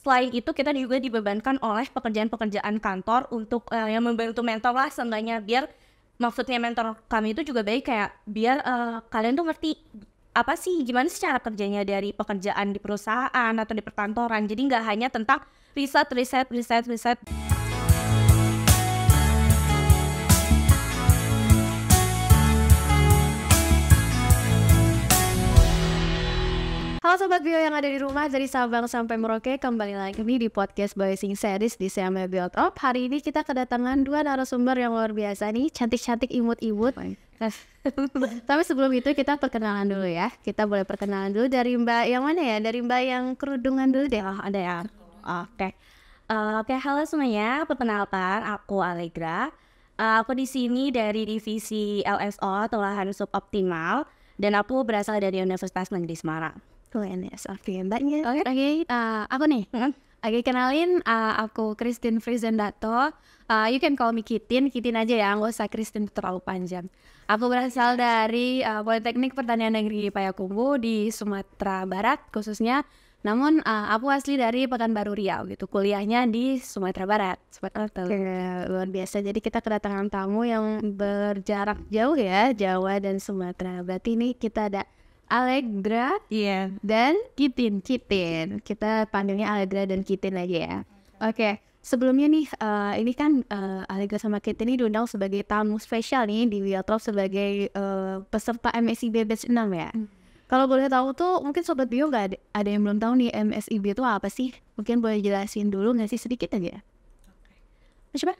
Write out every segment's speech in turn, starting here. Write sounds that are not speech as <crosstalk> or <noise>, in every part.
Selain itu kita juga dibebankan oleh pekerjaan-pekerjaan kantor untuk uh, yang membantu mentor lah seenggaknya biar maksudnya mentor kami itu juga baik kayak biar uh, kalian tuh ngerti apa sih gimana secara kerjanya dari pekerjaan di perusahaan atau di perkantoran jadi nggak hanya tentang riset riset riset riset, riset. Halo Sobat Bio yang ada di rumah dari Sabang sampai Merauke Kembali lagi nih di podcast Boising Series di Seame Build Up Hari ini kita kedatangan dua narasumber yang luar biasa nih Cantik-cantik imut-imut <laughs> Tapi sebelum itu kita perkenalan dulu ya Kita boleh perkenalan dulu dari mbak yang mana ya? Dari mbak yang kerudungan dulu deh oh, ada ya Oke okay. uh, eh, Oke okay, halo semuanya Perkenalkan aku Allegra uh, Aku di sini dari divisi LSO atau lahan suboptimal dan aku berasal dari Universitas Negeri Semarang. Luanes, oke okay. mbaknya Oke, okay. okay, uh, aku nih -hmm. Oke, okay, kenalin uh, aku Christine Frizendato uh, You can call me Kitin, Kitin aja ya, nggak usah Christine terlalu panjang Aku berasal dari uh, Politeknik Pertanian Negeri Payakumbu di Sumatera Barat khususnya namun uh, aku asli dari Pekanbaru Riau gitu, kuliahnya di Sumatera Barat. Sumatera Barat. okay, luar biasa. Jadi kita kedatangan tamu yang berjarak jauh ya, Jawa dan Sumatera. Berarti ini kita ada Allegra yeah. dan Kitin. Kitin. Kita panggilnya Allegra dan Kitin aja ya. Oke. Okay. Sebelumnya nih, uh, ini kan uh, Allegra sama Kitin ini diundang sebagai tamu spesial nih di Wiltrop sebagai uh, peserta MSIB Batch 6 ya. Hmm. Kalau boleh tahu tuh, mungkin Sobat Bio nggak ada, ada yang belum tahu nih MSIB itu apa sih? Mungkin boleh jelasin dulu nggak sih sedikit aja? ya? Okay. Coba?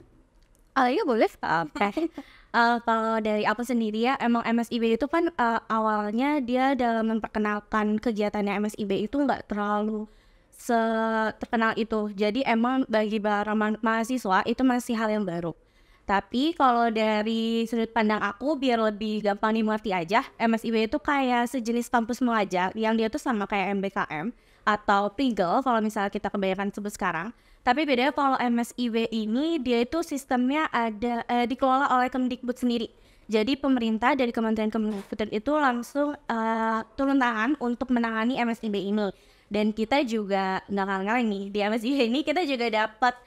Allegra boleh? Oke. Okay uh, kalau dari aku sendiri ya emang MSIB itu kan uh, awalnya dia dalam memperkenalkan kegiatannya MSIB itu nggak terlalu terkenal itu. Jadi emang bagi para ma mahasiswa itu masih hal yang baru. Tapi kalau dari sudut pandang aku biar lebih gampang dimengerti aja, MSIB itu kayak sejenis kampus mengajar yang dia tuh sama kayak MBKM atau Pigel kalau misalnya kita kebanyakan sebut sekarang. Tapi bedanya kalau MSIB ini dia itu sistemnya ada eh, dikelola oleh Kemdikbud sendiri. Jadi pemerintah dari Kementerian Kemdikbud itu langsung eh, turun tangan untuk menangani MSIB ini. Dan kita juga nggak ngalang-ngalang nih di MSIB ini kita juga dapat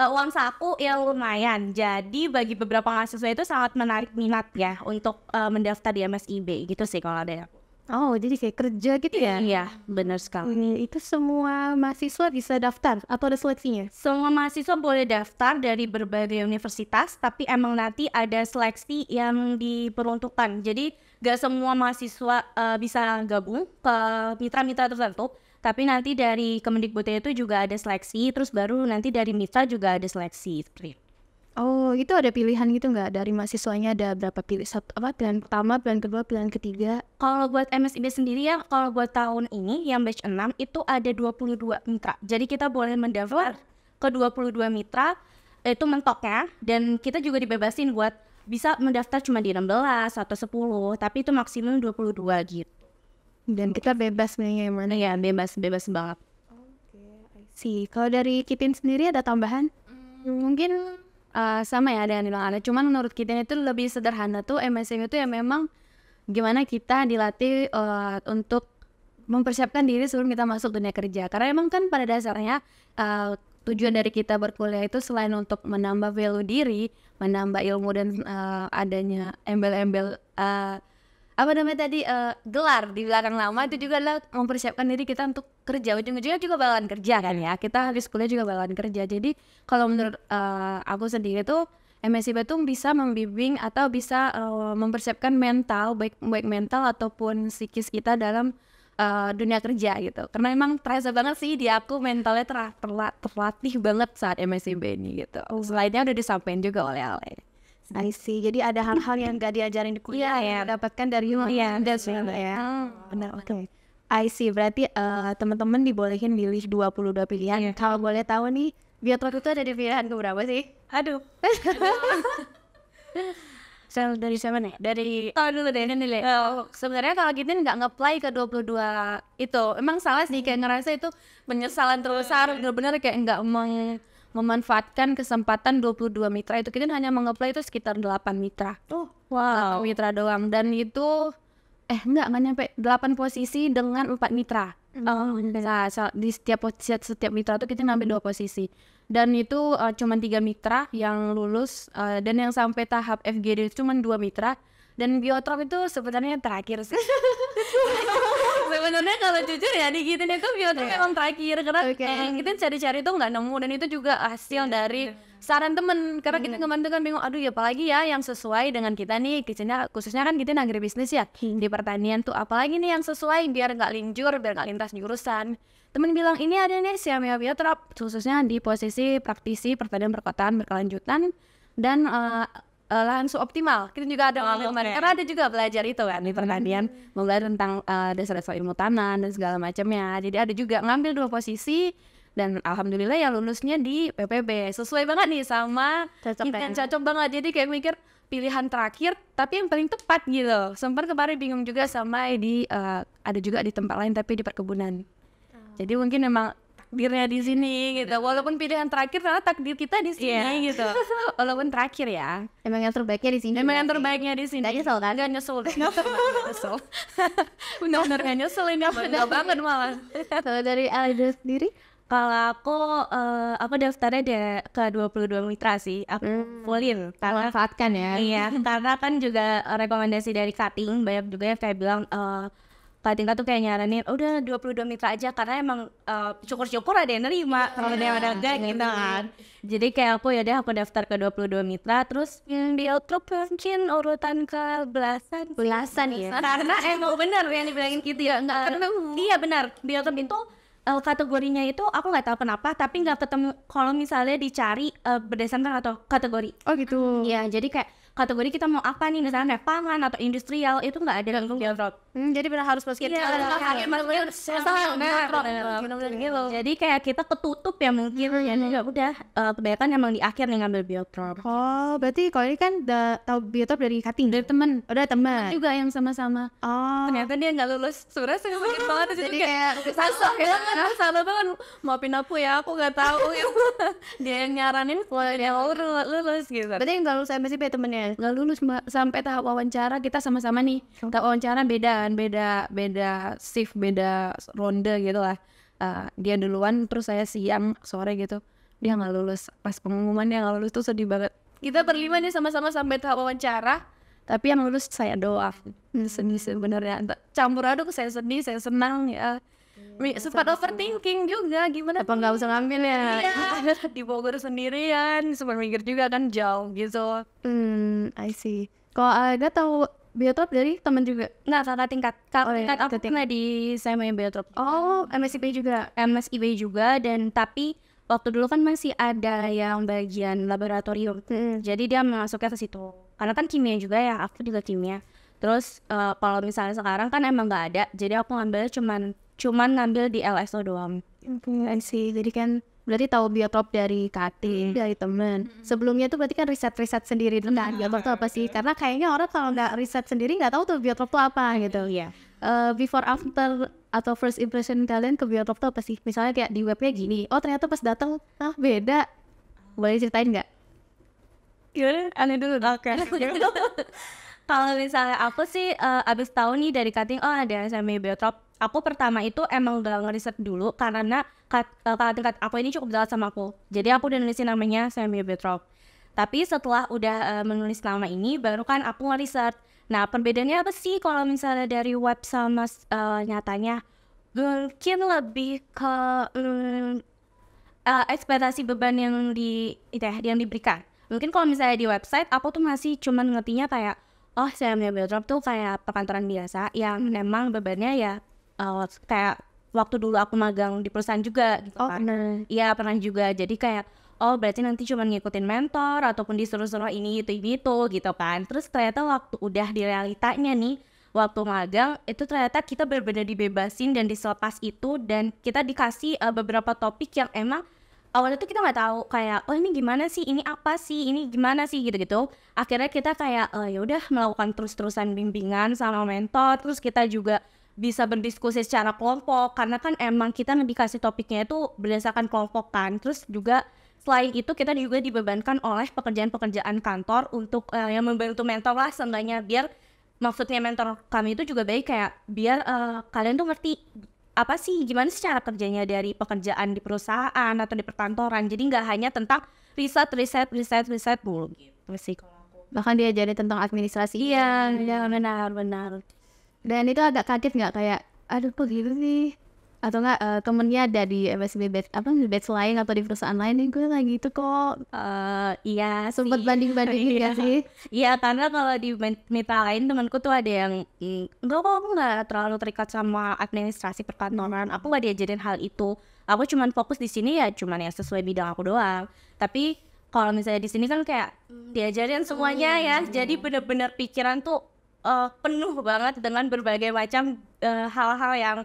uh, uang saku yang lumayan. Jadi bagi beberapa mahasiswa itu sangat menarik minat ya untuk uh, mendaftar di MSIB gitu sih kalau ada yang. Oh, jadi kayak kerja gitu ya? Iya, benar sekali. Hmm, itu semua mahasiswa bisa daftar atau ada seleksinya? Semua mahasiswa boleh daftar dari berbagai universitas, tapi emang nanti ada seleksi yang diperuntukkan. Jadi gak semua mahasiswa uh, bisa gabung ke mitra-mitra tertentu, tapi nanti dari Kemendikbud itu juga ada seleksi, terus baru nanti dari mitra juga ada seleksi. Seperti itu. Oh, itu ada pilihan gitu nggak dari mahasiswanya ada berapa pilih satu apa pilihan pertama, pilihan kedua, pilihan ketiga? Kalau buat MSIB sendiri ya, kalau buat tahun ini yang batch 6 itu ada 22 mitra. Jadi kita boleh mendaftar ke 22 mitra itu mentoknya dan kita juga dibebasin buat bisa mendaftar cuma di 16 atau 10, tapi itu maksimum 22 gitu. Dan kita bebas milihnya yang mana? Ya, iya, bebas, bebas banget. Oke, okay, Kalau dari Kitin sendiri ada tambahan? Mm. Mungkin uh, sama ya dengan bilang ada cuman menurut kita itu lebih sederhana tuh MSM itu ya memang gimana kita dilatih uh, untuk mempersiapkan diri sebelum kita masuk dunia kerja karena emang kan pada dasarnya uh, tujuan dari kita berkuliah itu selain untuk menambah value diri menambah ilmu dan uh, adanya embel-embel uh, apa namanya tadi uh, gelar di belakang lama itu juga adalah mempersiapkan diri kita untuk kerja ujung-ujungnya juga bakalan kerja kan ya kita habis kuliah juga bakalan kerja jadi kalau menurut uh, aku sendiri tuh MSI tuh bisa membimbing atau bisa uh, mempersiapkan mental baik baik mental ataupun psikis kita dalam uh, dunia kerja gitu karena emang terasa banget sih di aku mentalnya terlatih banget saat MSCB ini gitu oh. selainnya udah disampaikan juga oleh Ale I see. Jadi ada hal-hal yang gak diajarin di kuliah yeah, yeah. Iya. dapatkan dari human yeah, that's right, ya. Ah. Benar. Oke. Okay. I see. Berarti uh, teman-teman dibolehin milih 22 pilihan. Yeah. Kalau boleh tahu nih, waktu itu ada di pilihan berapa sih? Aduh. <laughs> Sel dari siapa nih? Dari oh dulu deh nilai. Oh. Sebenarnya kalau kita nggak nge-apply ke 22 itu, emang salah sih kayak ngerasa itu penyesalan terbesar iya. Benar-benar kayak nggak meng memanfaatkan kesempatan 22 mitra itu kita hanya mengeplay itu sekitar 8 mitra. Oh, wow. 8 mitra doang dan itu eh enggak enggak nyampe 8 posisi dengan 4 mitra. Oh, nah, di setiap posisi setiap mitra itu kita ngambil dua posisi dan itu uh, eh, cuma tiga mitra yang lulus uh, dan yang sampai tahap FGD cuma dua mitra dan biotrop itu sebenarnya terakhir sih <laughs> sebenarnya kalau jujur ya digitin aku biotrop iya. memang terakhir karena okay. eh, kita cari-cari tuh nggak nemu dan itu juga hasil yeah. dari iya. saran temen karena kita kemarin tuh kan bingung aduh ya apalagi ya yang sesuai dengan kita nih kitchennya khususnya kan kita bisnis ya iya. di pertanian tuh apalagi nih yang sesuai biar nggak linjur biar nggak lintas jurusan temen bilang ini ada nih siamia biotrop khususnya di posisi praktisi pertanian perkotaan berkelanjutan dan uh, uh, eh, langsung optimal. Kita juga ada oh, okay. karena ada juga belajar itu kan di pertanian, mulai tentang uh, dasar-dasar ilmu tanam dan segala macamnya. Jadi ada juga ngambil dua posisi dan alhamdulillah ya lulusnya di PPB sesuai banget nih sama cocok ya. dan cocok banget jadi kayak mikir pilihan terakhir tapi yang paling tepat gitu sempat kemarin bingung juga sama di uh, ada juga di tempat lain tapi di perkebunan oh. jadi mungkin memang takdirnya di sini gitu. Walaupun pilihan terakhir karena takdir kita di sini yeah. gitu. <laughs> Walaupun terakhir ya. Emang yang terbaiknya di sini. Emang yang terbaiknya di sini. Gak nyesel kan? Gak nyesel. Gak <laughs> nyesel. <laughs> Benar-benar gak nyesel ini apa banget malah. Kalau dari Alida sendiri? Kalau aku, uh, aku daftarnya ada ke 22 mitra sih, aku hmm. Karena manfaatkan ya. Iya, karena kan juga rekomendasi dari cutting, banyak juga yang kayak bilang, uh, Kak Tinta tuh kayak nyaranin udah 22 mitra aja karena emang uh, syukur-syukur ada yang nerima kalau ada yang ada gitu iya, kan jadi kayak aku ya deh aku daftar ke 22 mitra terus yang di Outlook mungkin urutan ke belasan belasan ya karena emang bener yang dibilangin gitu ya nggak ketemu iya benar di Outlook itu uh, kategorinya itu aku nggak tahu kenapa tapi nggak ketemu kalau misalnya dicari uh, berdasarkan atau kategori oh gitu iya jadi kayak kategori kita mau apa nih misalnya pangan atau industrial itu nggak ada langsung hmm, jadi benar harus basket iya, nah, gitu. jadi kayak kita ketutup ya mungkin ya nggak hmm. ya udah eh, kebanyakan emang di akhir yang ngambil biotrop oh berarti kalau ini kan udah tau biotrop dari cutting dari teman udah oh, Temen juga yang sama-sama oh ternyata dia nggak lulus surat saya <laughs> banget jadi kayak salah banget nah, salah banget mau pindah aku ya aku nggak tahu <laughs> dia yang nyaranin kalau dia mau lulus gitu berarti yang nggak lulus MSIP temennya nggak lulus mbak sampai tahap wawancara kita sama-sama nih tahap wawancara beda kan beda beda shift beda ronde gitu lah uh, dia duluan terus saya siang sore gitu dia nggak lulus pas pengumuman dia nggak lulus tuh sedih banget kita berlima nih sama-sama sampai tahap wawancara tapi yang lulus saya doa hmm. sedih sebenarnya campur aduk saya sedih saya senang ya Hmm, sempat overthinking juga gimana apa nggak usah ngambil ya iya. <laughs> <laughs> di Bogor sendirian sempat mikir juga kan jauh gitu hmm I see kok ada tahu biotop dari teman juga nggak kakak tingkat kakak oh, iya, tingkat aku pernah di SMA biotop oh MSIB juga MSIB juga dan tapi waktu dulu kan masih ada yang bagian laboratorium mm. jadi dia masuknya ke situ karena kan kimia juga ya aku juga kimia terus uh, kalau misalnya sekarang kan emang nggak ada jadi aku ngambilnya cuman cuman ngambil di LSO doang. Oke, okay, I see. Jadi kan berarti tahu biotop dari Kati, hmm. dari temen. Hmm. Sebelumnya tuh berarti kan riset-riset sendiri dulu nah, biotop tuh apa sih? Karena kayaknya orang kalau nggak riset sendiri nggak tahu tuh biotop tuh apa gitu. Iya. Yeah. Uh, before after atau first impression kalian ke biotop tuh apa sih? Misalnya kayak di webnya gini, oh ternyata pas datang ah beda. Boleh ceritain nggak? Gimana? Aneh dulu. Oke. <laughs> kalau misalnya aku sih uh, abis tahu nih dari cutting oh ada SMA biotop aku pertama itu emang udah ngeriset dulu karena kakak eh, tingkat aku ini cukup dekat sama aku jadi aku udah nulisin namanya Samuel Betrop tapi setelah udah uh, menulis nama ini baru kan aku ngeriset nah perbedaannya apa sih kalau misalnya dari web sama uh, nyatanya mungkin lebih ke um, uh, ekspektasi beban yang di itu ya, yang diberikan mungkin kalau misalnya di website aku tuh masih cuman ngertinya kayak oh saya punya tuh kayak perkantoran biasa yang memang bebannya ya uh, kayak waktu dulu aku magang di perusahaan juga gitu oh, kan. Iya, pernah juga. Jadi kayak oh berarti nanti cuma ngikutin mentor ataupun disuruh-suruh ini itu ini itu gitu kan. Terus ternyata waktu udah di realitanya nih waktu magang itu ternyata kita benar-benar dibebasin dan diselepas itu dan kita dikasih uh, beberapa topik yang emang awalnya tuh kita nggak tahu kayak oh ini gimana sih ini apa sih ini gimana sih gitu-gitu akhirnya kita kayak oh, ya udah melakukan terus-terusan bimbingan sama mentor terus kita juga bisa berdiskusi secara kelompok karena kan emang kita lebih kasih topiknya itu berdasarkan kelompok kan terus juga selain itu kita juga dibebankan oleh pekerjaan-pekerjaan kantor untuk uh, yang membantu mentor lah seenggaknya biar maksudnya mentor kami itu juga baik kayak biar uh, kalian tuh ngerti apa sih gimana sih cara kerjanya dari pekerjaan di perusahaan atau di perkantoran jadi nggak hanya tentang riset riset riset riset dulu gitu sih bahkan diajari tentang administrasi iya ya, benar benar dan itu agak kaget nggak kayak aduh kok gitu sih atau nggak uh, temennya ada di MSB batch apa di batch lain atau di perusahaan lain nih gue lagi itu kok uh, iya sempat banding bandingin ya sih iya karena kalau di mitra lain temanku tuh ada yang mm, enggak kok aku nggak terlalu terikat sama administrasi perkantoran aku nggak diajarin hal itu aku cuman fokus di sini ya cuman yang sesuai bidang aku doang tapi kalau misalnya di sini kan kayak diajarin semuanya ya jadi bener-bener pikiran tuh uh, penuh banget dengan berbagai macam eh, hal-hal uh, yang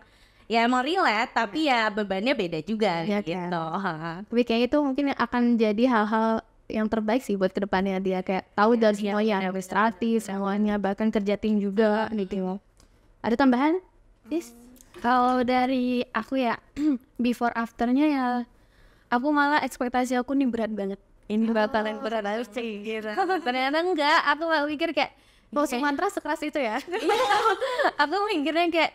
ya emang relate tapi ya bebannya beda juga ya, gitu. Kan? Tapi kayak itu mungkin akan jadi hal-hal yang terbaik sih buat kedepannya dia kayak tahu iya, dari ya, semuanya ya, administratif, semuanya bahkan kerja tim juga gitu. Ada tambahan? Yes. Kalau dari aku ya <clears throat> before afternya ya aku malah ekspektasi aku nih berat banget. Ini ah, bakalan oh. berat harus gitu. <laughs> Ternyata enggak, aku pikir kayak bawa okay. mantra sekeras itu ya? <laughs> Iya. aku mikirnya kayak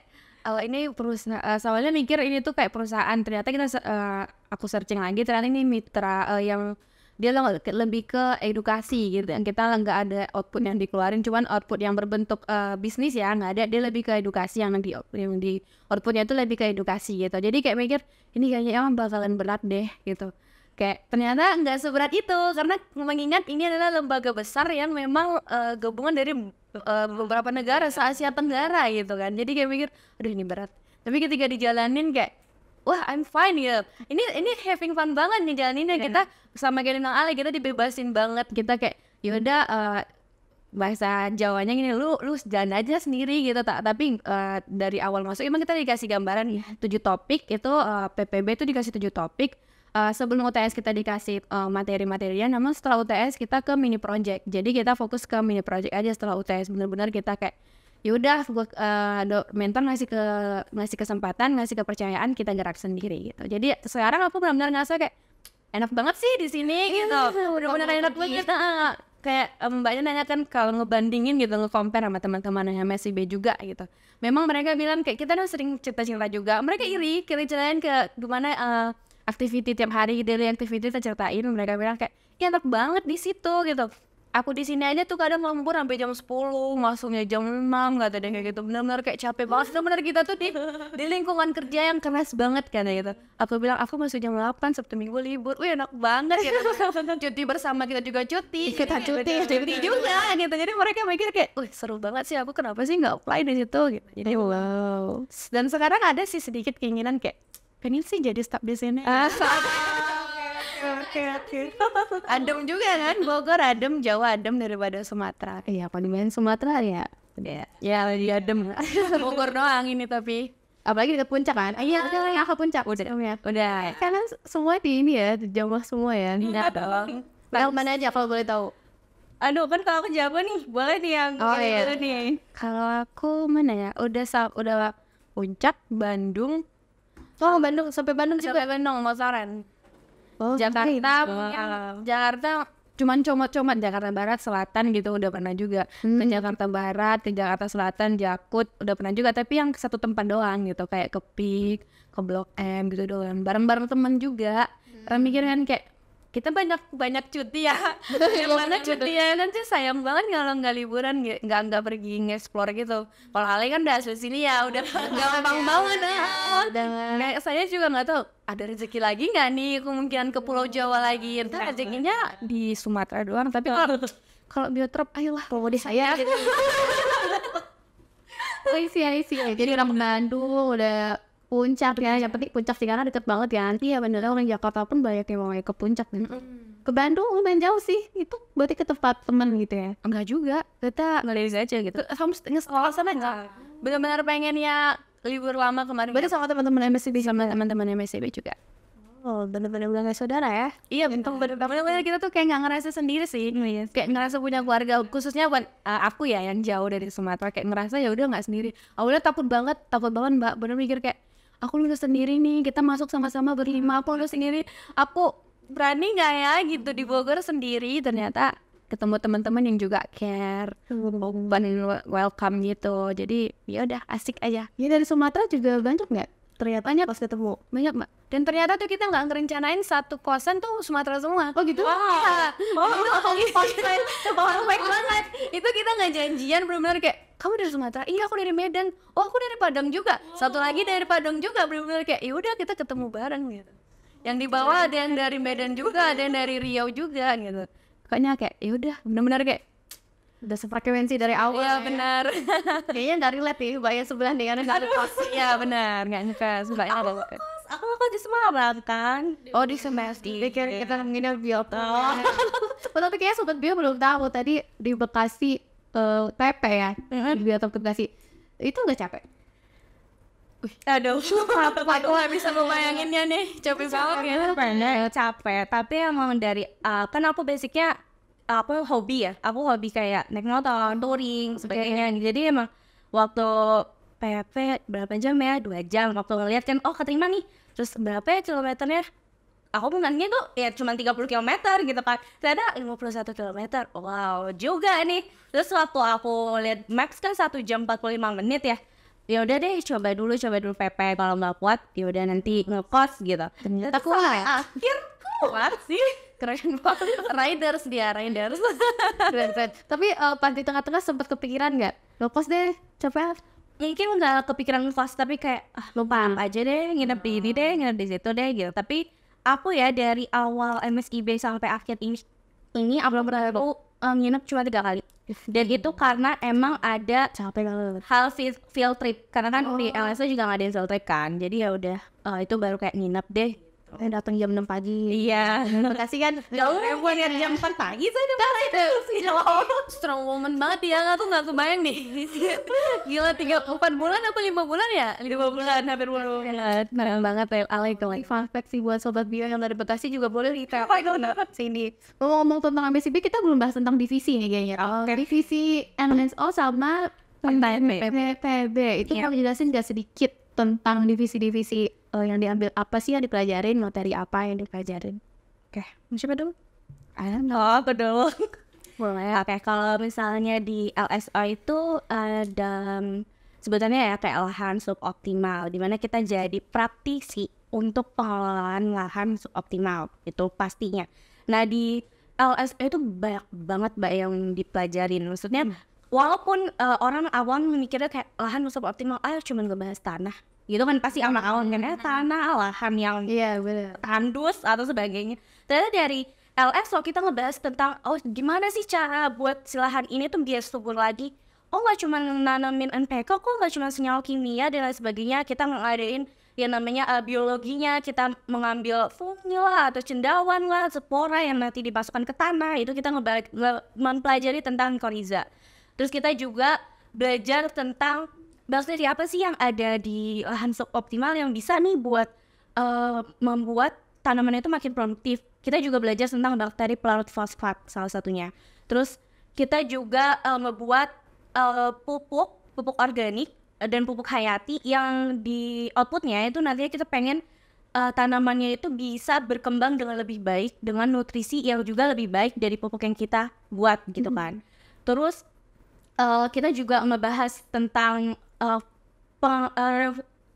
oh, ini perusahaan uh, soalnya mikir ini tuh kayak perusahaan ternyata kita uh, aku searching lagi ternyata ini mitra uh, yang dia lebih ke edukasi gitu yang kita nggak ada output yang dikeluarin cuman output yang berbentuk uh, bisnis ya nggak ada dia lebih ke edukasi yang di yang di outputnya itu lebih ke edukasi gitu jadi kayak mikir ini kayaknya emang bakalan berat deh gitu kayak ternyata nggak seberat itu karena mengingat ini adalah lembaga besar yang memang uh, gabungan dari uh, beberapa negara se Asia Tenggara gitu kan jadi kayak mikir aduh ini berat tapi ketika dijalanin kayak wah I'm fine ya. ini ini having fun banget nih jalaninnya yeah. kita sama kayak Nang Ale kita dibebasin banget kita kayak yaudah uh, eh, bahasa Jawanya gini lu lu jalan aja sendiri gitu tak tapi uh, dari awal masuk emang kita dikasih gambaran ya, tujuh topik itu uh, PPB itu dikasih tujuh topik uh, sebelum UTS kita dikasih uh, eh, materi-materinya, namun setelah UTS kita ke mini project. Jadi kita fokus ke mini project aja setelah UTS. Benar-benar kita kayak yaudah gua, uh, eh, mentor ngasih ke ngasih kesempatan, ngasih kepercayaan kita gerak sendiri gitu. Jadi sekarang aku benar-benar ngerasa kayak enak banget sih di sini iya, gitu. Benar-benar enak banget. Iya. Kayak mbaknya nanya kan kalau ngebandingin gitu nge sama teman-teman yang masih B juga gitu. Memang mereka bilang kayak kita udah sering cerita-cerita juga. Mereka iya. iri, kiri ceritain ke gimana uh, activity tiap hari daily activity kita ceritain mereka bilang kayak ya enak banget di situ gitu aku di sini aja tuh kadang lembur sampai jam 10 masuknya jam 6 nggak ada kayak gitu benar-benar kayak capek banget benar-benar kita tuh di di lingkungan kerja yang keras banget kan ya gitu aku bilang aku masuk jam 8 Sabtu Minggu libur wih enak banget gitu cuti bersama kita juga cuti kita cuti cuti juga gitu jadi mereka mikir kayak wih seru banget sih aku kenapa sih nggak apply di situ gitu jadi wow dan sekarang ada sih sedikit keinginan kayak pengen sih jadi staff di sini. Ya. Ah, Oke oke. <laughs> Adem juga kan Bogor adem Jawa adem daripada Sumatera. Iya paling main Sumatera ya. Ya, Ya lagi adem. <laughs> Bogor doang ini tapi apalagi dekat puncak kan? Iya, udah yang ke puncak. Udah, udah. Ya. udah. Karena semua di ini ya, Jawa semua ya. Iya Enggak dong. Nah, mana aja kalau boleh tahu? Aduh, kan kalau aku Jawa nih, boleh nih yang oh, iya. nih. Kalau aku mana ya? Udah udah Puncak, Bandung, Oh Bandung sampai Bandung sampai juga. Sampai Bandung motoran. Oh, Jakarta okay. punya Jakarta cuman comot-comot Jakarta Barat Selatan gitu udah pernah juga hmm. ke Jakarta Barat ke Jakarta Selatan Jakut udah pernah juga tapi yang satu tempat doang gitu kayak ke Pik ke Blok M gitu doang bareng-bareng temen juga hmm. mikir kan kayak kita banyak banyak cuti ya <laughs> iya, yang mana cuti ya nanti sayang banget kalau nggak liburan nggak nggak pergi nge gitu kalau Ale kan udah asli ya udah <laughs> ah, oh, nggak gampang banget nah, saya juga nggak tahu ada rezeki lagi nggak nih kemungkinan ke Pulau Jawa lagi entar rezekinya di Sumatera doang tapi kalau <laughs> kalau biotrop ayolah kalau di saya Oh isi, ya, isi. Ya. Jadi iya, orang Bandung udah puncak ya yang penting puncak sih karena deket banget ya nanti ya bener orang Jakarta pun banyak yang mau ke puncak dan mm. ke Bandung lumayan jauh sih itu berarti ke tempat temen gitu ya enggak juga kita ngeliris aja gitu Kamu sekolah sana enggak benar-benar pengen ya libur lama kemarin berarti sama teman-teman MSCB sama teman-teman MSCB juga Oh, bener-bener udah kayak saudara ya? Iya, bener bener iya. kita tuh kayak gak ngerasa sendiri sih mm, oh, yes. Iya kayak ngerasa punya keluarga, khususnya buat uh, aku ya yang jauh dari Sumatera Kayak ngerasa ya udah gak sendiri Awalnya takut banget, takut banget mbak Bener mikir kayak aku lulus sendiri nih kita masuk sama-sama berlima aku lulus sendiri aku berani nggak ya gitu di Bogor sendiri ternyata ketemu teman-teman yang juga care open welcome gitu jadi ya udah asik aja ya dari Sumatera juga banyak nggak ternyata banyak pas ketemu banyak mbak dan ternyata tuh kita nggak ngerencanain satu kosan tuh Sumatera semua oh gitu wah wow. oh, itu oh, <laughs> baik banget itu kita nggak janjian benar-benar kayak kamu dari Sumatera iya aku dari Medan oh aku dari Padang juga satu lagi dari Padang juga benar-benar kayak ya udah kita ketemu bareng gitu yang di bawah ada yang dari Medan juga ada yang dari Riau juga gitu pokoknya kayak ya udah benar-benar kayak udah sefrekuensi dari iya, awal Iya benar <laughs> kayaknya nggak relate ya, mbaknya sebelah dengan nggak kos. Iya benar nggak ngekos mbaknya ada kos, aku ngekos di Semarang kan oh di semester pikir kita ngomongin iya. di oh. <laughs> oh. tapi kayaknya sobat bio belum tahu tadi di Bekasi uh, eh, PP ya atau terkomunikasi itu nggak capek Wih, aduh, aku gak bisa membayanginnya nih, capek banget ya. capek, capek. Tapi emang dari, uh, kan aku basicnya aku hobi ya aku hobi kayak naik motor touring sebagainya jadi emang waktu PP berapa jam ya dua jam waktu ngeliat kan oh keterima nih terus berapa ya kilometernya aku menantinya tuh ya cuma 30 km gitu kan ternyata 51 km wow juga nih terus waktu aku lihat max kan 1 jam 45 menit ya ya udah deh coba dulu coba dulu pepe kalau nggak kuat ya udah nanti ngekos gitu ternyata kuat akhir kuat sih keren banget riders dia riders <laughs> keren keren tapi uh, pas tengah-tengah sempat kepikiran nggak ngekos deh coba mungkin nggak kepikiran ngekos tapi kayak ah, lupa aja deh nginep di ini deh nginep di situ deh gitu tapi aku ya dari awal MSIB sampai akhir ini ini aku pernah aku eh, nginep cuma tiga kali dan itu karena emang ada capek hal field trip karena kan oh. di LSU e juga nggak ada field trip kan jadi ya udah uh, itu baru kayak nginep deh gitu. Eh datang jam 6 pagi. Iya. Bekasi kan jauh perempuan yang jam 4 pagi saya udah mulai ya. <laughs> Strong woman banget ya nggak tuh nggak kebayang nih. <laughs> Gila tiga empat bulan atau lima bulan ya? Lima bulan hampir bulan bulan. Keren banget ya. I like like fun fact sih buat sobat bio yang dari Bekasi juga boleh di sini. <laughs> Ngomong-ngomong tentang MSIB kita belum bahas tentang divisi nih kayaknya. Oh, divisi MSO sama PPB itu yeah. jelasin gak sedikit tentang divisi-divisi uh, yang diambil apa sih yang dipelajarin materi apa yang dipelajarin oke okay. siapa dulu I don't know. Oh, aku dulu. <laughs> Boleh. Oke, okay, kalau misalnya di LSO itu ada mm, sebetulnya ya kayak lahan suboptimal, di mana kita jadi praktisi untuk pengelolaan lahan suboptimal itu pastinya. Nah di LSO itu banyak banget mbak yang dipelajarin. Maksudnya hmm. walaupun uh, orang awam memikirnya kayak lahan suboptimal, ayo ah, cuman ngebahas tanah gitu kan pasti iya. awan-awan kan ya iya. tanah lahan yang iya yeah, tandus atau sebagainya ternyata dari LS waktu kita ngebahas tentang oh gimana sih cara buat silahan ini tuh biar subur lagi oh nggak cuma nanamin NPK kok nggak cuma senyawa kimia dan lain sebagainya kita ngadain yang namanya uh, biologinya kita mengambil fungi lah atau cendawan lah spora yang nanti dimasukkan ke tanah itu kita ngebalik, nge mempelajari tentang koriza terus kita juga belajar tentang Mbak dari apa sih yang ada di sub Optimal yang bisa nih buat uh, membuat tanaman itu makin produktif? Kita juga belajar tentang bakteri pelarut fosfat salah satunya. Terus kita juga uh, eh, membuat uh, eh, pupuk pupuk organik dan pupuk hayati yang di outputnya itu nantinya kita pengen uh, tanamannya itu bisa berkembang dengan lebih baik dengan nutrisi yang juga lebih baik dari pupuk yang kita buat gitu mm-hmm. kan. Mm -hmm. Terus uh, kita juga membahas tentang uh, peng, uh,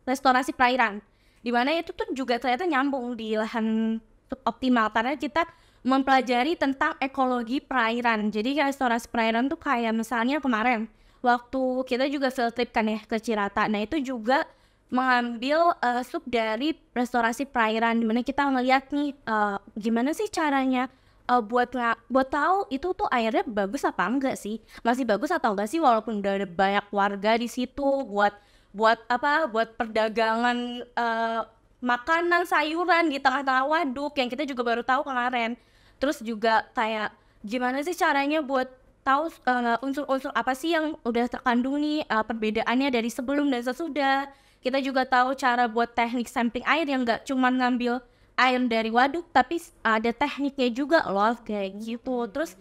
restorasi perairan di mana itu tuh juga ternyata nyambung di lahan optimal karena kita mempelajari tentang ekologi perairan. Jadi restorasi perairan tuh kayak misalnya kemarin waktu kita juga field trip kan ya ke Cirata. Nah, itu juga mengambil uh, sub dari restorasi perairan dimana kita melihat nih uh, gimana sih caranya uh, buat buat tahu itu tuh airnya bagus apa enggak sih masih bagus atau enggak sih walaupun udah ada banyak warga di situ buat buat apa buat perdagangan uh, makanan sayuran di tengah-tengah waduk yang kita juga baru tahu kemarin terus juga kayak gimana sih caranya buat tahu unsur eh, unsur-unsur apa sih yang udah terkandung nih uh, perbedaannya dari sebelum dan sesudah kita juga tahu cara buat teknik sampling air yang nggak cuma ngambil air dari waduk tapi ada tekniknya juga loh kayak gitu terus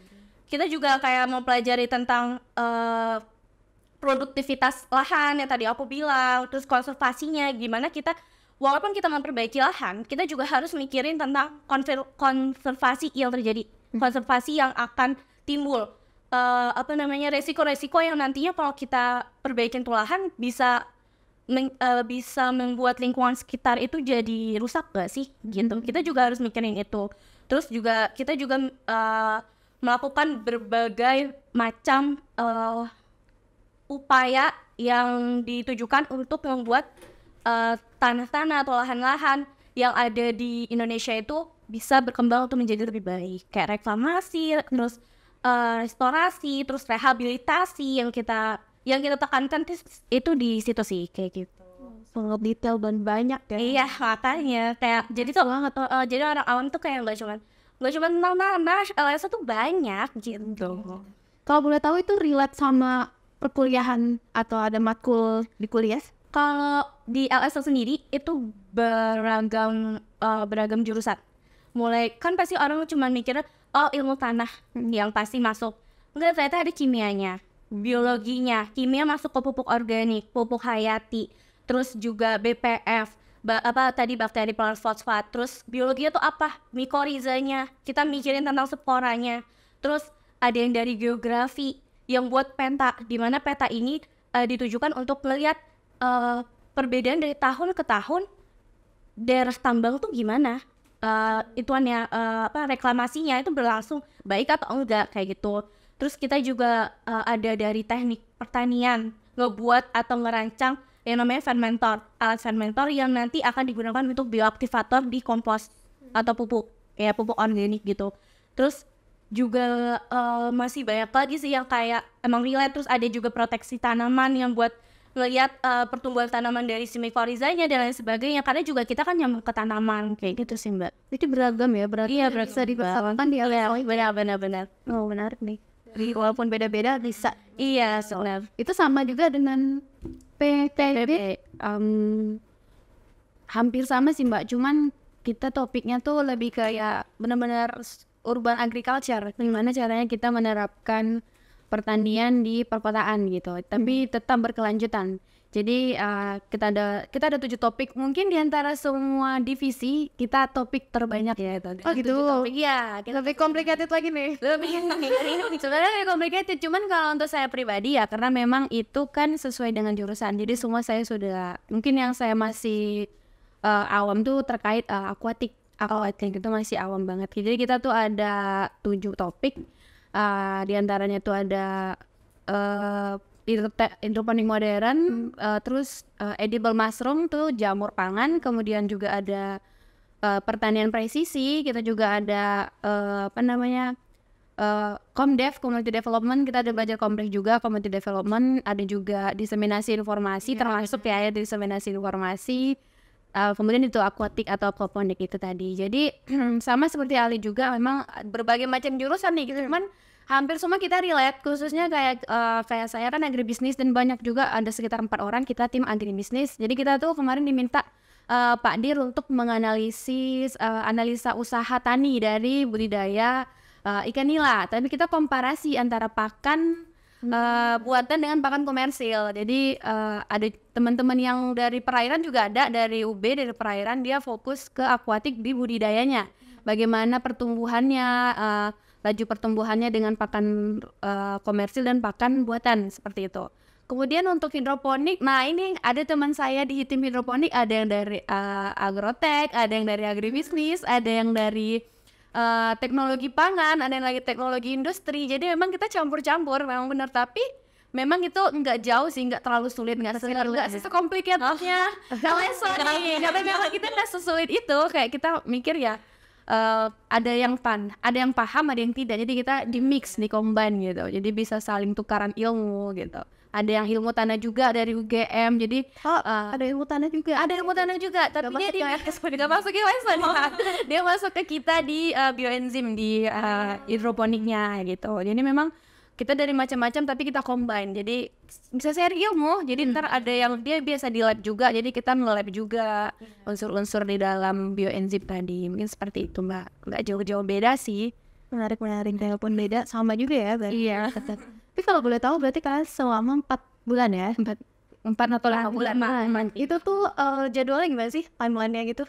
kita juga kayak mau pelajari tentang uh, produktivitas lahan yang tadi aku bilang terus konservasinya gimana kita walaupun kita memperbaiki lahan kita juga harus mikirin tentang konservasi yang terjadi hmm. konservasi yang akan timbul uh, apa namanya resiko-resiko yang nantinya kalau kita perbaikin tuh lahan bisa men, uh, bisa membuat lingkungan sekitar itu jadi rusak gak sih gitu. Kita juga harus mikirin itu. Terus juga kita juga uh, melakukan berbagai macam uh, upaya yang ditujukan untuk membuat tanah-tanah uh, atau lahan-lahan yang ada di Indonesia itu bisa berkembang untuk menjadi lebih baik. Kayak reklamasi, terus uh, restorasi, terus rehabilitasi yang kita yang kita tekankan itu di situ sih kayak gitu sangat detail dan banyak ya iya makanya kayak jadi tuh banget uh, jadi orang awam tuh kayak nggak cuman nggak cuma tentang tanah LS tuh banyak gitu. gitu kalau boleh tahu itu relate sama perkuliahan atau ada matkul di kuliah kalau di LS sendiri itu beragam uh, beragam jurusan mulai kan pasti orang cuma mikir oh ilmu tanah hmm. yang pasti masuk enggak ternyata ada kimianya biologinya, kimia masuk ke pupuk organik, pupuk hayati, terus juga BPF, ba apa tadi bakteri fosfat, terus biologinya tuh apa? Mikorizanya, kita mikirin tentang sporanya, terus ada yang dari geografi yang buat peta, di mana peta ini uh, ditujukan untuk melihat uh, perbedaan dari tahun ke tahun daerah tambang tuh gimana uh, ituannya uh, apa reklamasinya itu berlangsung baik atau enggak kayak gitu Terus kita juga uh, ada dari teknik pertanian ngebuat atau ngerancang yang namanya fermentor, alat fermentor yang nanti akan digunakan untuk bioaktivator di kompos atau pupuk ya pupuk organik gitu. Terus juga uh, masih banyak lagi sih yang kayak emang relate terus ada juga proteksi tanaman yang buat ngelihat uh, eh, pertumbuhan tanaman dari simikorizanya dan lain sebagainya karena juga kita kan nyambung ke tanaman kayak gitu sih mbak jadi beragam ya berarti iya, beragam. bisa dipasangkan di LLI iya, ya? benar benar benar oh menarik nih walaupun beda-beda bisa iya soalnya itu sama juga dengan PTB um, hampir sama sih mbak cuman kita topiknya tuh lebih kayak benar-benar urban agriculture gimana caranya kita menerapkan pertanian di perkotaan gitu tapi tetap berkelanjutan jadi uh, kita ada kita ada tujuh topik. Mungkin di antara semua divisi kita topik terbanyak ya itu. Oh gitu. Iya, kita lebih complicated lagi nih. <laughs> Lebih sebenarnya lebih complicated. Cuman kalau untuk saya pribadi ya karena memang itu kan sesuai dengan jurusan. Jadi semua saya sudah mungkin yang saya masih uh, awam tuh terkait uh, akuatik. Akuatik itu masih awam banget. Jadi kita tuh ada tujuh topik. Uh, di antaranya tuh ada uh, hidroponik modern, hmm. uh, terus uh, edible mushroom tuh jamur pangan, kemudian juga ada uh, pertanian presisi, kita juga ada uh, apa namanya uh, Comdev Community Development kita ada belajar Comdev juga Community Development, ada juga diseminasi informasi yeah. termasuk ya, ya diseminasi informasi. Uh, kemudian itu akuatik atau aquaponik itu tadi. Jadi <clears throat> sama seperti Ali juga memang berbagai macam jurusan nih gitu. Cuman iya hampir semua kita relate khususnya kayak uh, kayak saya kan agribisnis dan banyak juga ada sekitar empat orang kita tim agribisnis jadi kita tuh kemarin diminta uh, Pak Dir untuk menganalisis uh, analisa usaha tani dari budidaya uh, ikan nila tapi kita komparasi antara pakan hmm. uh, buatan dengan pakan komersil. Jadi uh, ada teman-teman yang dari perairan juga ada dari UB dari perairan dia fokus ke akuatik di budidayanya. Bagaimana pertumbuhannya uh, laju pertumbuhannya dengan pakan uh, komersil dan pakan buatan seperti itu. Kemudian untuk hidroponik, nah ini ada teman saya di tim hidroponik, ada yang dari uh, eh, agrotek, ada yang dari agribisnis, ada yang dari uh, teknologi pangan, ada yang lagi teknologi industri. Jadi memang kita campur-campur, memang benar. Tapi memang itu nggak jauh sih, nggak terlalu sulit, nggak sulit, nggak ya? sih sekomplikatnya. Kalau oh. sorry, nggak memang kita nggak sesulit itu. Kayak kita mikir ya, uh, ada yang pan, ada yang paham, ada yang tidak. Jadi kita di mix, di combine gitu. Jadi bisa saling tukaran ilmu gitu. Ada yang ilmu tanah juga dari UGM. Jadi oh, uh, ada ilmu tanah juga. Ada ilmu tanah juga, tapi dia masuk di masuk ke Weston. dia masuk ke kita di uh, bioenzim di uh, hidroponiknya gitu. Jadi memang kita dari macam-macam tapi kita combine jadi bisa share ilmu jadi hmm. ntar ada yang dia biasa di lab juga jadi kita nge-lab juga iya. unsur-unsur di dalam bioenzim tadi mungkin seperti itu mbak nggak jauh-jauh beda sih menarik menarik telepon beda sama juga ya berarti iya tapi kalau boleh tahu berarti kan selama empat bulan ya empat empat atau lima bulan, bulan. itu tuh uh, jadwalnya gimana sih timelinenya gitu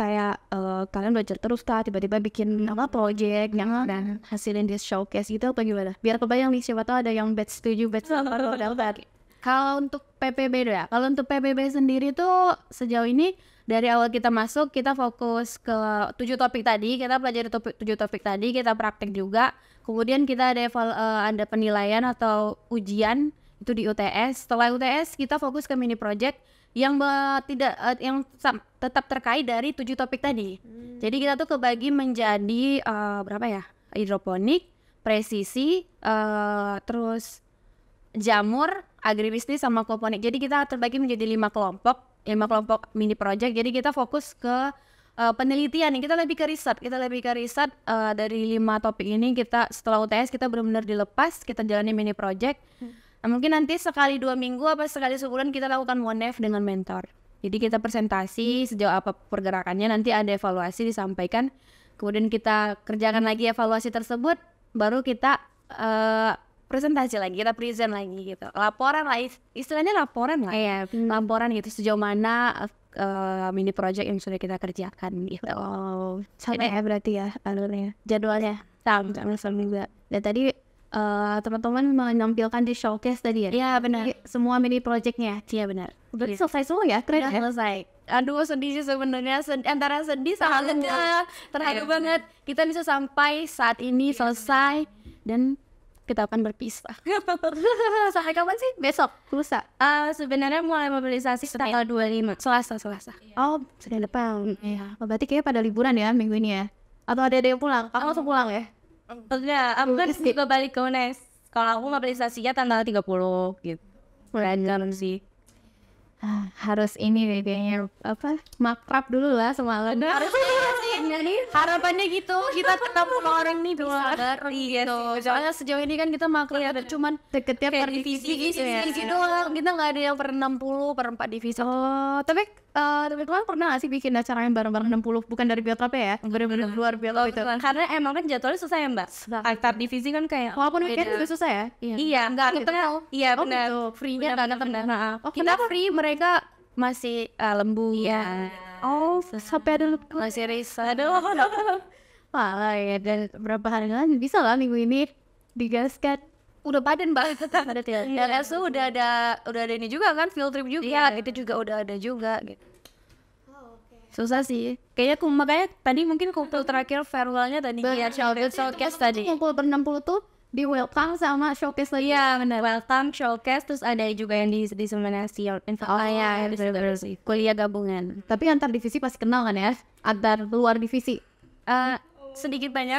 kayak uh, kalian belajar terus kah tiba-tiba bikin apa hmm. project yang hmm. dan hasilin di showcase gitu apa gimana biar kebayang nih siapa tau ada yang batch 7 batch 8 kalau untuk PPB ya kalau untuk PPB sendiri tuh sejauh ini dari awal kita masuk kita fokus ke tujuh topik tadi kita pelajari topik tujuh topik tadi kita praktek juga kemudian kita ada eval, uh, ada penilaian atau ujian itu di UTS setelah UTS kita fokus ke mini project yang be- tidak uh, yang tetap terkait dari tujuh topik tadi. Hmm. Jadi kita tuh kebagi menjadi uh, berapa ya? Hidroponik, presisi, uh, terus jamur, agribisnis sama komponik. Jadi kita terbagi menjadi lima kelompok, lima kelompok mini project. Jadi kita fokus ke uh, penelitian kita lebih ke riset kita lebih ke riset uh, dari lima topik ini kita setelah UTS kita benar-benar dilepas kita jalani mini project hmm. Nah, mungkin nanti sekali dua minggu apa sekali sebulan kita lakukan one F dengan mentor. Jadi kita presentasi sejauh apa pergerakannya, nanti ada evaluasi disampaikan. Kemudian kita kerjakan lagi evaluasi tersebut, baru kita uh, presentasi lagi, kita present lagi gitu. Laporan lah, istilahnya laporan lah. Iya, hmm. laporan gitu sejauh mana uh, mini project yang sudah kita kerjakan gitu. Oh, sama ya berarti ya alurnya, jadwalnya. Sama, sama juga. Dan tadi teman eh, teman-teman menampilkan di showcase tadi ya? Iya benar. Iya, semua mini projectnya? Iya benar. Udah yeah. selesai semua ya? Keren Udah ya? selesai. Aduh sedih sih sebenarnya sed antara sedih sama lega, terharu banget. Kita bisa sampai saat ini iya. selesai dan kita akan berpisah. <laughs> Sampai kapan sih? Besok, lusa. Uh, sebenarnya mulai mobilisasi Senin. tanggal 25, Selasa, Selasa. Iya. Oh, Senin depan. Iya. Oh, berarti kayaknya pada liburan ya minggu ini ya. Atau ada, -ada yang pulang? Kamu oh. langsung pulang ya? enggak aku kan juga balik ke UNES kalau aku mobilisasinya tanggal 30 gitu random sih Ah, harus ini deh kayaknya apa makrab dulu lah semalam harus iya <laughs> nih harapannya gitu kita ketemu orang nih bisa bareng iya iya gitu soalnya sejauh ini kan kita makrab ya, cuman deketnya per divisi gitu, gitu ya gitu kita nggak ada yang per 60 per 4 divisi oh tapi Uh, tapi teman pernah gak sih bikin acara yang bareng-bareng 60 bukan dari biotrap ya bener-bener luar biotrap itu karena emang kan jadwalnya susah ya mbak antar divisi kan kayak walaupun weekend juga susah ya iya, iya enggak iya benar free nya ketemu benar kita free mereka mereka masih uh, lembu ya. Oh, sampai ada lembu. Masih risa. Aduh. <laughs> Malah ya dan berapa hari lagi bisa lah minggu ini digaskan udah badan banget ada ya. dan iya. udah ada udah ada ini juga kan field trip juga iya itu juga udah ada juga gitu oh, susah sih kayaknya aku makanya tadi mungkin kumpul terakhir farewellnya tadi ya childhood Showcase tadi kumpul per 60 tuh di welcome sama showcase lagi ya benar welcome showcase terus ada juga yang di diseminasi info oh ah, ya iya, betul kuliah gabungan tapi antar divisi pasti kenal kan ya antar luar divisi uh, sedikit banyak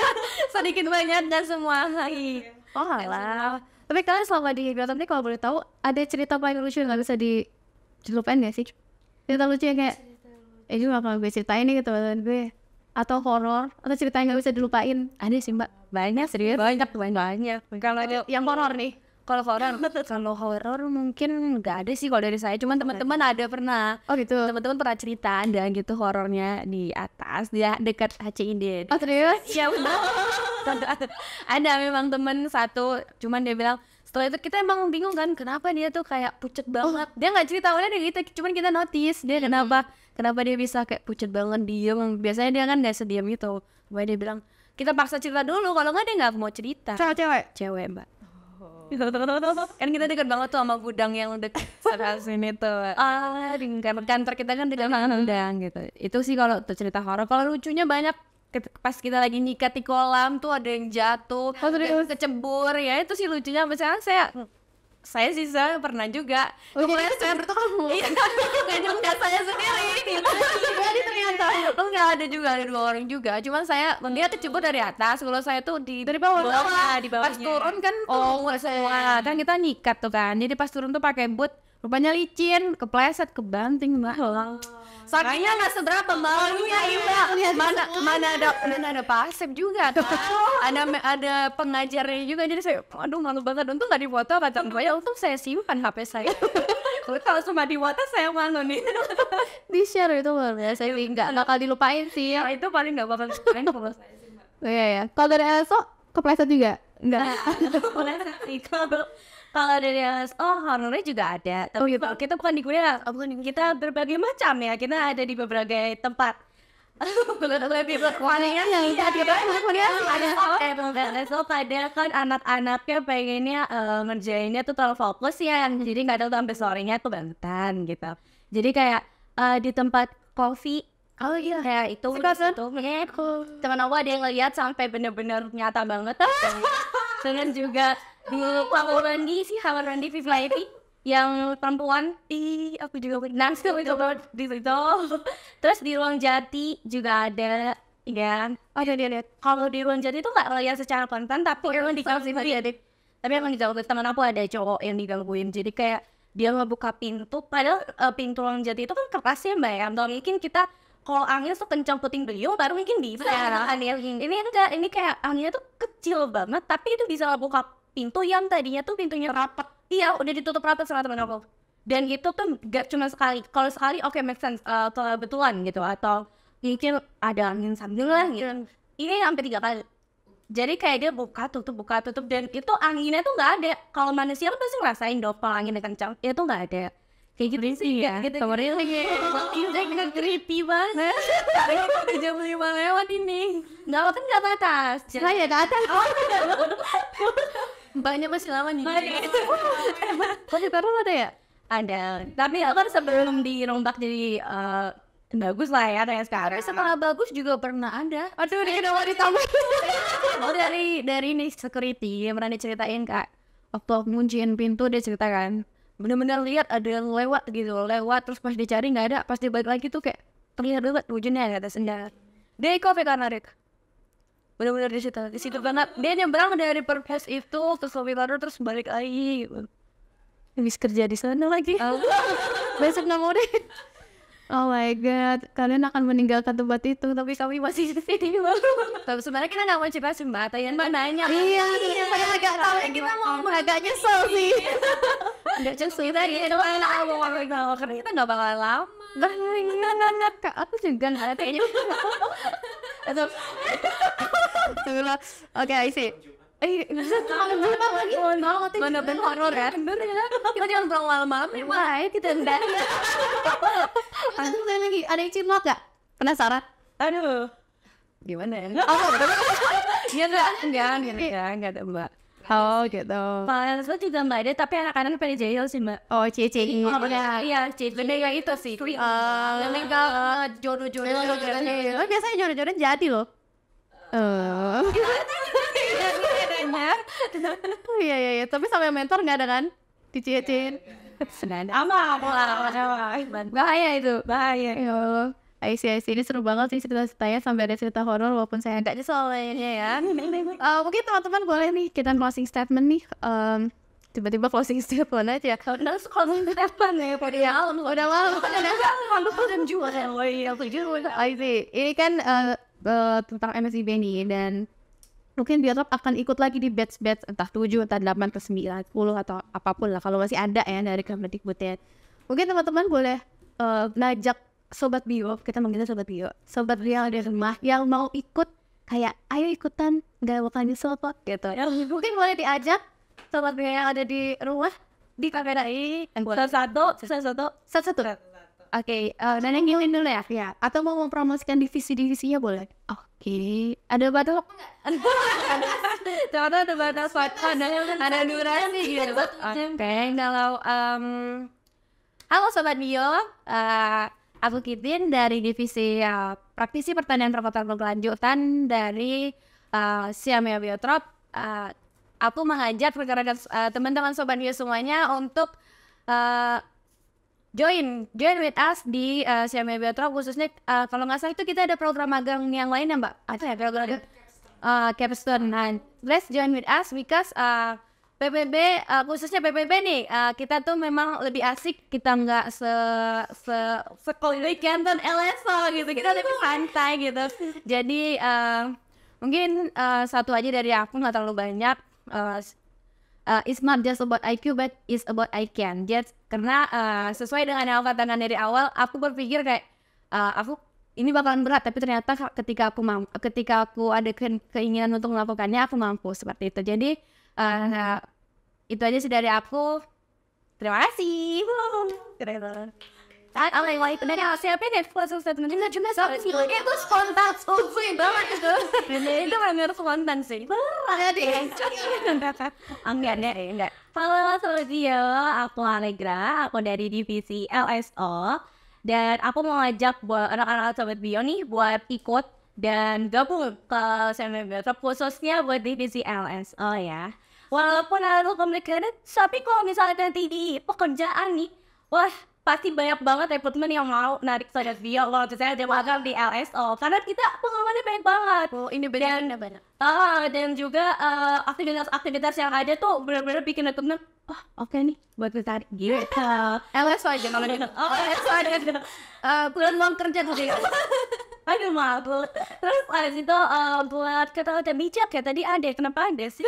<laughs> sedikit banyak dan semua lagi oh lah tapi kalian selama di Graton ini kalau boleh tahu ada cerita paling lucu yang nggak bisa di dilupain gak sih cerita lucu yang kayak eh juga kalau gue ceritain nih gitu gue atau horor atau cerita yang nggak bisa dilupain ada sih mbak banyak serius. Banyak banyak. banyak. Kalau yang horor nih. Kalau horor, <laughs> kalau horor mungkin nggak ada sih kalau dari saya. Cuman teman-teman ada pernah. Oh gitu. Teman-teman pernah cerita ada gitu horornya di atas, dia dekat HCID. Oh serius? Ya udah. <laughs> ada memang teman satu, cuman dia bilang setelah itu kita emang bingung kan kenapa dia tuh kayak pucet oh. banget oh. dia nggak cerita awalnya dari kita gitu, cuman kita notice dia kenapa hmm. kenapa dia bisa kayak pucet banget diem biasanya dia kan nggak sediam itu gue dia bilang kita paksa cerita dulu kalau nggak dia nggak mau cerita cewek cewek cewek mbak oh. kan kita dekat banget tuh sama gudang yang dekat sana sini tuh ah di kan. kantor kita kan dekat sama gudang gitu itu sih kalau cerita horor kalau lucunya banyak pas kita lagi nyikat di kolam tuh ada yang jatuh oh, kecebur ya itu sih lucunya misalnya saya saya sih saya pernah juga. Oh, Kemudian jadi saya bertemu gitu kamu. Iya, <laughs> nggak saya sendiri. Jadi ternyata enggak oh, ada juga ada dua orang juga. Cuman saya oh. dia tercebur dari atas. Kalau saya tuh di dari bawah, bawah, di bawahnya Pas turun kan oh, saya. kan kita nyikat tuh kan. Jadi pas turun tuh pakai boot Rupanya licin, kepleset, kebanting oh. Sakitnya nggak seberapa malunya iya Mana mana ada mana ada pasif juga kan. <laughs> ada ada pengajarnya juga jadi saya aduh malu banget untung nggak dipoto apa banyak untung saya simpan HP saya. <laughs> kalau cuma di water saya malu nih <laughs> di share itu luar biasa saya nggak iya. bakal dilupain sih nah, itu paling nggak bakal dilupain kalau saya sih oh, mbak iya ya kalau dari Elso kepleset juga nggak? kepleset sih kalau dari LSO oh, honornya juga ada tapi oh, gitu. kita bukan di kuliah oh, bukan di kita berbagai macam ya kita ada di berbagai tempat lebih <laughs> berkualitas yang kita di kuliah ada eh, ada kan anak-anaknya pengennya uh, ngerjainnya tuh terlalu fokus ya hmm. jadi ada sampai sorenya tuh bangetan gitu jadi kayak eh, di tempat coffee Oh iya. Kayak itu itu teman aku ada yang lihat sampai bener-bener nyata banget. Dengan <laughs> juga dulu kamar mandi sih kamar mandi VIP yang perempuan di aku juga pernah <laughs> di situ terus di ruang jati juga ada ya oh iya iya kalau di ruang jati itu nggak ngeliat secara konten tapi iya, emang digangguin dia deh tapi emang digangguin teman aku ada cowok yang digangguin jadi kayak dia ngebuka pintu padahal uh, pintu ruang jati itu kan kertas ya mbak ya mungkin kita kalau angin tuh kencang puting beliung baru mungkin bisa ya, ini enggak ini kayak anginnya tuh kecil banget tapi itu bisa buka pintu yang tadinya tuh pintunya rapat iya udah ditutup rapat sama temen aku dan itu tuh gak cuma sekali kalau sekali oke okay, make sense uh, kebetulan gitu atau mungkin ada angin samping lah gitu iya. ini sampai tiga kali jadi kayak dia buka tutup buka tutup dan itu anginnya tuh nggak ada kalau manusia kan pasti ngerasain dong kalau anginnya kencang itu nggak ada kayak gitu sih ya gitu, kemarin lagi kita nggak creepy banget tapi udah jam lima lewat ini nggak kan nggak atas? atas saya ke atas Banyak mbaknya masih lama nih kok di Peru ada ya ada tapi aku kan sebelum dirombak jadi eh, bagus lah ya dengan sekarang setelah bagus juga pernah ada aduh ini kenapa <laughs> ditambah oh dari dari ini security yang pernah diceritain kak waktu aku kunciin pintu dia ceritakan bener-bener lihat ada yang lewat gitu lewat terus pas dicari nggak ada pas dibalik balik lagi tuh kayak terlihat banget wujudnya ada sendal dia ikut karena narik bener-bener di situ di situ banget dia nyebrang dari purpose itu terus lebih baru terus balik lagi gitu habis kerja di sana lagi oh. <laughs> besok nggak mau deh Oh my god, kalian akan meninggalkan tempat itu, tapi kami masih di sini Tapi sebenarnya kita nggak mau cerita sembah, yang mana nanya. Iya, iya pada agak tahu kita mau agak nyesel sih. Nggak iya. nyesel tadi. ini iya, enak mau ngomong sama kita nggak bakal lama. Banget, iya, kak. Aku juga nggak ada kayaknya. <laughs> Atau, oke, okay, I Eh, bisa terlalu malam lagi. Tolong Mana horor ya. Bener ya. Kita jangan pulang malam-malam. Wah, ya. iya, kita ndak. Ada yang lagi, ada yang cimlok gak? Penasaran? Aduh. Gimana ya? Oh, Iya enggak, enggak, enggak, enggak ada mbak. Iya oh gitu. Paling juga mbak ada, tapi anak-anak pada jahil sih mbak. Oh CCI. Oh, benar. Iya CCI. Benar yang itu sih. Uh, yang mereka eh, jodoh-jodoh. Biasanya jodoh-jodoh jadi loh. Eh. Iya, iya, iya, oh Iya iya iya, tapi sampai mentor nggak ada kan? Dicietin. Senang. Aman lah, Bahaya itu. Bahaya. Ya Allah. Icy IC ini seru banget sih cerita ceritanya sampai ada cerita horor walaupun saya nggak jelas kayaknya ya. Uh, <laughs> mungkin teman-teman boleh nih kita closing statement nih. Um, tiba-tiba closing <laughs> statement aja. nggak closing statement ya pada ya. Udah malam. Udah malam. Udah malam. Udah malam. Udah malam. Udah malam. Udah malam. Udah malam. Udah malam. Udah malam uh, tentang MSIB ini dan mungkin Biotop akan ikut lagi di batch-batch entah tujuh, entah delapan, ke sembilan, 10 atau apapun lah kalau masih ada ya dari Kemendikbudristek. Ya. Mungkin teman-teman boleh uh, ngajak sobat bio, kita manggilnya sobat bio, sobat bio di rumah yang mau ikut kayak ayo ikutan gak bakal nyesel kok gitu. Ya. Mungkin boleh diajak sobat bio yang ada di rumah di KPRI. Salah satu, satu, satu. satu. Oke, okay, uh, eh, Neneng ngilin dulu ya? Ya. Atau mau mempromosikan divisi-divisinya boleh? Oke. Okay. Ada batas waktu nggak? <laughs> Ada, ada batas waktu, ada, ada durasi gitu. Oke, kalau... Um, halo Sobat Mio, uh, eh, aku Kitin dari divisi eh, praktisi pertanian perkotaan berkelanjutan dari uh, Siamia Biotrop. Uh, aku mengajak rekan-rekan uh, teman-teman Sobat Mio semuanya untuk... Uh, join join with us di uh, CMB Biotro khususnya uh, kalau nggak salah itu kita ada program magang yang lain ya mbak apa ya program uh, eh, capstone nah let's join with us because uh, eh, PPB uh, khususnya PPB nih uh, kita tuh memang lebih asik kita nggak se se sekolah Canton LSO gitu kita lebih santai gitu jadi uh, mungkin uh, satu aja dari aku nggak terlalu banyak uh, uh, it's not just about IQ but it's about I can. Just karena uh, sesuai dengan yang aku katakan dari awal, aku berpikir kayak uh, aku ini bakalan berat tapi ternyata ketika aku mampu, ketika aku ada ke keinginan untuk melakukannya aku mampu seperti itu. Jadi uh, itu aja sih dari aku. Terima kasih. Terima <laughs> kasih. Alay wah itu dari hasil apa deh kelas ustad mending nggak cuma satu sih itu spontan spontan banget itu itu benar spontan sih banget deh enggak enggak enggak halo Surjio aku Alegra aku dari divisi LSO dan aku mau ajak buat anak-anak sobat bio nih buat ikut dan gabung ke seminar khususnya buat divisi LSO ya walaupun harus komunikasi tapi kalau misalnya nanti di pekerjaan nih wah pasti banyak banget rekrutmen yang mau narik saudara bio kalau misalnya dia magang di LSO karena kita pengalamannya banyak banget oh, ini banyak dan, banyak uh, ah, dan juga eh, aktivitas-aktivitas uh, aktivitas -aktivitas yang ada tuh benar-benar bikin rekrutmen wah oh, oke okay nih buat tarik gitu LSO <laughs> aja kalau gitu <laughs> oh LSO aja uh, bulan mau kerja tuh <laughs> aduh maaf terus abis itu uh, buat kata udah bijak ya tadi ada kenapa ada sih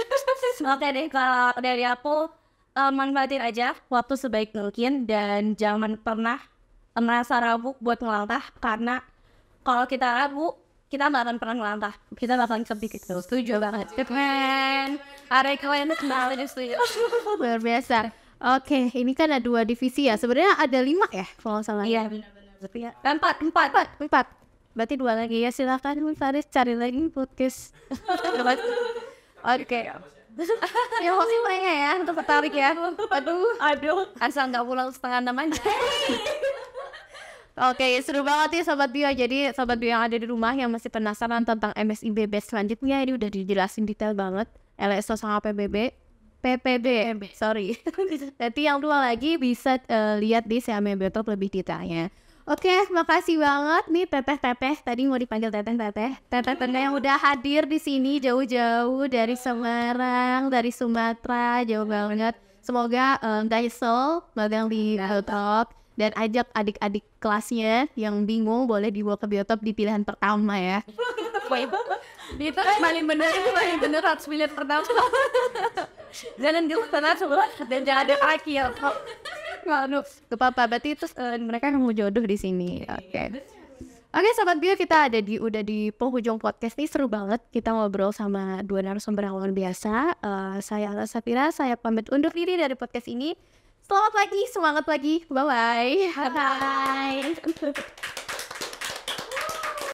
oke deh kalau dari aku uh, manfaatin aja waktu sebaik mungkin dan jangan pernah merasa ragu buat ngelantah karena kalau kita ragu kita nggak akan pernah ngelantah kita bakalan sedikit gitu. terus setuju banget keren ada kalian kenal setuju <laughs> luar biasa Oke, ini kan ada dua divisi ya. Sebenarnya ada lima ya, kalau salah. Iya, benar-benar. Iya. Eh, empat, empat, empat, empat. Berarti dua lagi ya. Silakan, Faris cari lagi podcast. <laughs> Oke. Iya ya masih mereka ya untuk tertarik ya aduh aduh asal nggak pulang setengah enam aja Oke, okay, seru banget ya Sobat Bio. Jadi Sobat Bio yang ada di rumah yang masih penasaran tentang MSIBB selanjutnya, ini udah dijelasin detail banget. LSO sama PBB, PPB, sorry. <laughs> Nanti yang dua lagi bisa uh, lihat di Siamia lebih detailnya. Oke, makasih banget nih teteh-teteh tadi mau dipanggil teteh-teteh. Teteh-teteh yang udah hadir di sini jauh-jauh dari Semarang, dari Sumatera, jauh banget. Semoga um, Daisel magang di Biotop dan ajak adik-adik kelasnya yang bingung boleh dibawa ke Biotop di pilihan pertama ya. itu paling bener, paling bener harus pilihan pertama. <laughs> jangan di tanah sebelah dan jangan ada kaki ya kok Waduh, ke papa berarti itu uh, mereka mau jodoh di sini. Oke. Okay. Oke okay, sobat bio kita ada di udah di penghujung podcast nih seru banget kita ngobrol sama dua narasumber yang luar biasa. Uh, saya Ala Safira, saya pamit undur diri dari podcast ini. Selamat pagi, semangat pagi, bye bye. Bye. bye. <laughs>